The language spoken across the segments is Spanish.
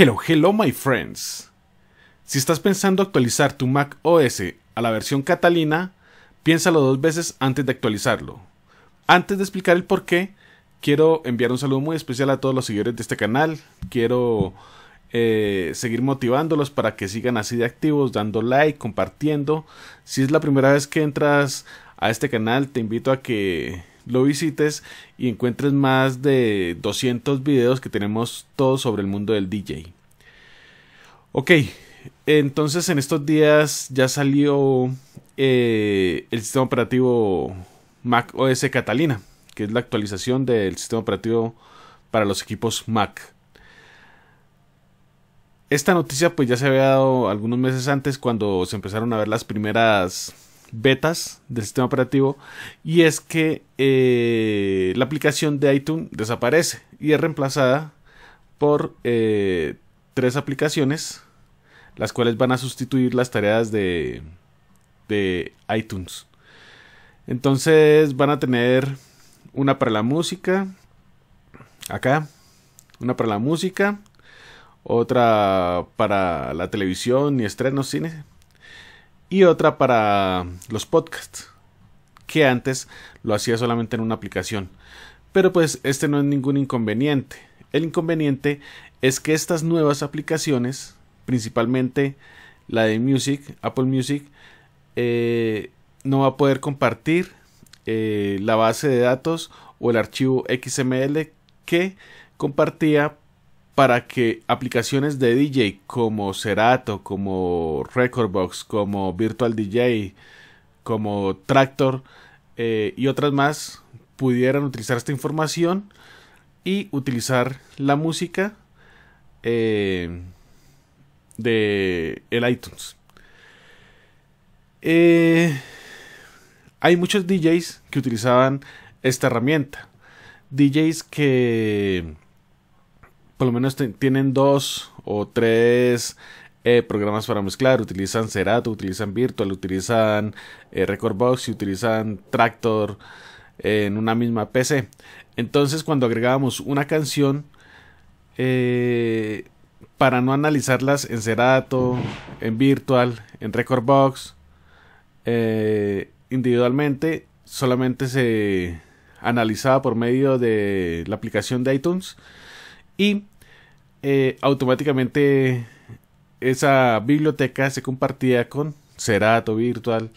Hello, hello my friends. Si estás pensando actualizar tu Mac OS a la versión Catalina, piénsalo dos veces antes de actualizarlo. Antes de explicar el porqué, quiero enviar un saludo muy especial a todos los seguidores de este canal. Quiero eh, seguir motivándolos para que sigan así de activos, dando like, compartiendo. Si es la primera vez que entras a este canal, te invito a que lo visites y encuentres más de 200 videos que tenemos todos sobre el mundo del DJ. Ok, entonces en estos días ya salió eh, el sistema operativo Mac OS Catalina, que es la actualización del sistema operativo para los equipos Mac. Esta noticia pues ya se había dado algunos meses antes cuando se empezaron a ver las primeras betas del sistema operativo y es que eh, la aplicación de iTunes desaparece y es reemplazada por eh, tres aplicaciones las cuales van a sustituir las tareas de, de iTunes. Entonces van a tener una para la música, acá, una para la música, otra para la televisión y estrenos cine, y otra para los podcasts, que antes lo hacía solamente en una aplicación. Pero pues este no es ningún inconveniente. El inconveniente es que estas nuevas aplicaciones principalmente la de Music, Apple Music, eh, no va a poder compartir eh, la base de datos o el archivo XML que compartía para que aplicaciones de DJ como Serato, como Recordbox, como Virtual DJ, como Tractor eh, y otras más pudieran utilizar esta información y utilizar la música de el iTunes. Eh, hay muchos DJs que utilizaban esta herramienta. DJs que por lo menos tienen dos o tres eh, programas para mezclar. Utilizan Serato, utilizan Virtual, utilizan eh, Recordbox y utilizan Tractor en una misma PC. Entonces cuando agregábamos una canción, para no analizarlas en Serato, en Virtual, en Recordbox, eh, individualmente, solamente se analizaba por medio de la aplicación de iTunes y eh, automáticamente esa biblioteca se compartía con Serato, Virtual,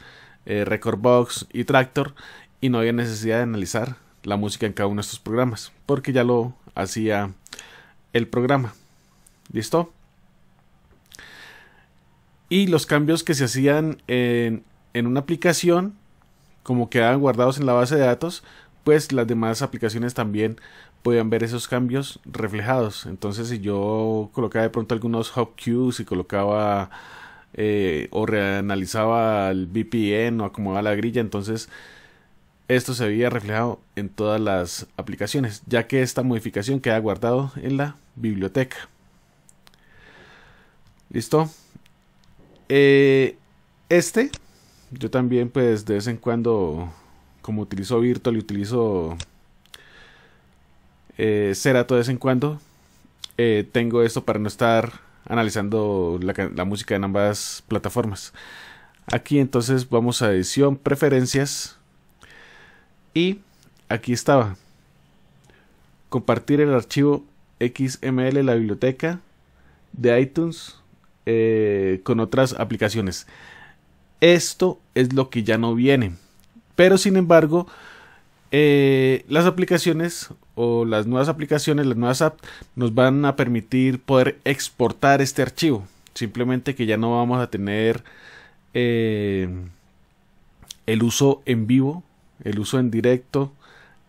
eh, Recordbox y Tractor y no había necesidad de analizar la música en cada uno de estos programas porque ya lo hacía el programa. ¿Listo? Y los cambios que se hacían en, una aplicación, como quedaban guardados en la base de datos, pues las demás aplicaciones también podían ver esos cambios reflejados. Entonces, si yo colocaba de pronto algunos hot y colocaba eh, o reanalizaba el VPN o acomodaba la grilla, entonces esto se veía reflejado en todas las aplicaciones, ya que esta modificación queda guardado en la biblioteca. ¿Listo? Eh, este, yo también pues de vez en cuando, como utilizo Virtual y utilizo eh, Cerato de vez en cuando, eh, tengo esto para no estar analizando la, la música en ambas plataformas. Aquí entonces vamos a edición, preferencias y aquí estaba. Compartir el archivo XML la biblioteca de iTunes eh, con otras aplicaciones. Esto es lo que ya no viene. Pero sin embargo, eh, las aplicaciones o las nuevas aplicaciones, las nuevas apps, nos van a permitir poder exportar este archivo. Simplemente que ya no vamos a tener eh, el uso en vivo, el uso en directo,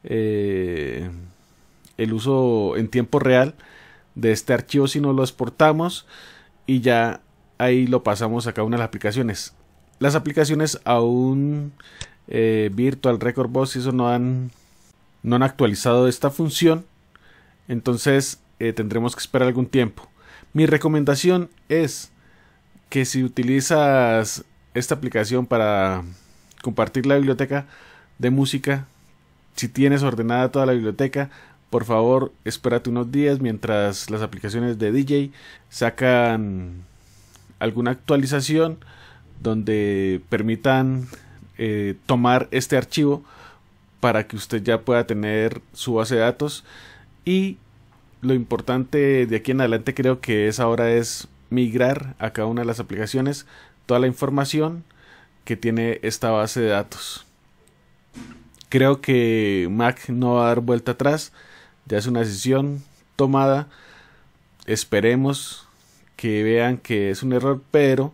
el uso en tiempo real de este archivo, si no lo exportamos y ya ahí lo pasamos a cada una de las aplicaciones. Las aplicaciones aún eh, Virtual Record Boss, eso no han, no han actualizado esta función. Entonces eh, tendremos que esperar algún tiempo. Mi recomendación es que si utilizas esta aplicación para compartir la biblioteca de música, si tienes ordenada toda la biblioteca, por favor, espérate unos días mientras las aplicaciones de DJ sacan alguna actualización donde permitan eh, tomar este archivo para que usted ya pueda tener su base de datos y lo importante de aquí en adelante creo que es ahora es migrar a cada una de las aplicaciones toda la información que tiene esta base de datos. Creo que Mac no va a dar vuelta atrás ya es una decisión tomada. Esperemos que vean que es un error, pero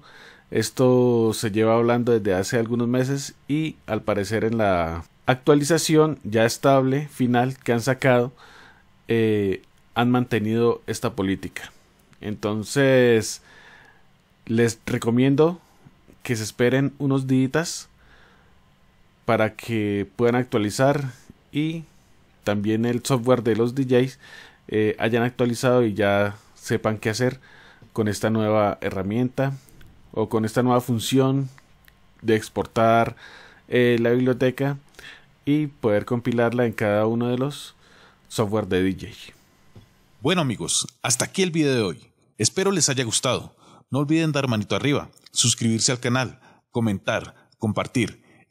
esto se lleva hablando desde hace algunos meses y al parecer en la actualización ya estable final que han sacado eh, han mantenido esta política. Entonces les recomiendo que se esperen unos días para que puedan actualizar y también el software de los DJs eh, hayan actualizado y ya sepan qué hacer con esta nueva herramienta o con esta nueva función de exportar eh, la biblioteca y poder compilarla en cada uno de los software de DJ. Bueno amigos, hasta aquí el video de hoy. Espero les haya gustado. No olviden dar manito arriba, suscribirse al canal, comentar, compartir